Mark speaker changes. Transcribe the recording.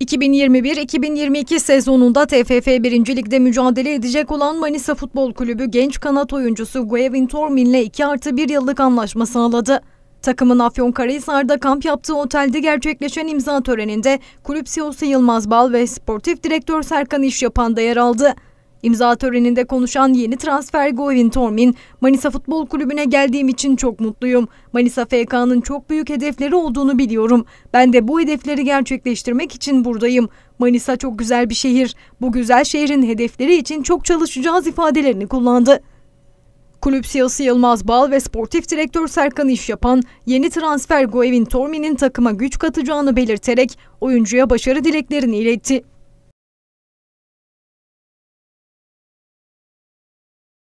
Speaker 1: 2021-2022 sezonunda TFF 1. Lig'de mücadele edecek olan Manisa Futbol Kulübü genç kanat oyuncusu Guevin Tormin ile 2 artı 1 yıllık anlaşma sağladı. Takımın Afyonkarahisar'da kamp yaptığı otelde gerçekleşen imza töreninde kulüp CEO'su Yılmaz Bal ve sportif direktör Serkan İşyapan da yer aldı. İmza töreninde konuşan yeni transfer Govin Tormin, Manisa Futbol Kulübü'ne geldiğim için çok mutluyum. Manisa FK'nın çok büyük hedefleri olduğunu biliyorum. Ben de bu hedefleri gerçekleştirmek için buradayım. Manisa çok güzel bir şehir. Bu güzel şehrin hedefleri için çok çalışacağız ifadelerini kullandı. Kulüp e siyasi Yılmaz Bal ve sportif direktör Serkan İş yapan yeni transfer Goevin Tormi'nin takıma güç katacağını belirterek oyuncuya başarı dileklerini iletti.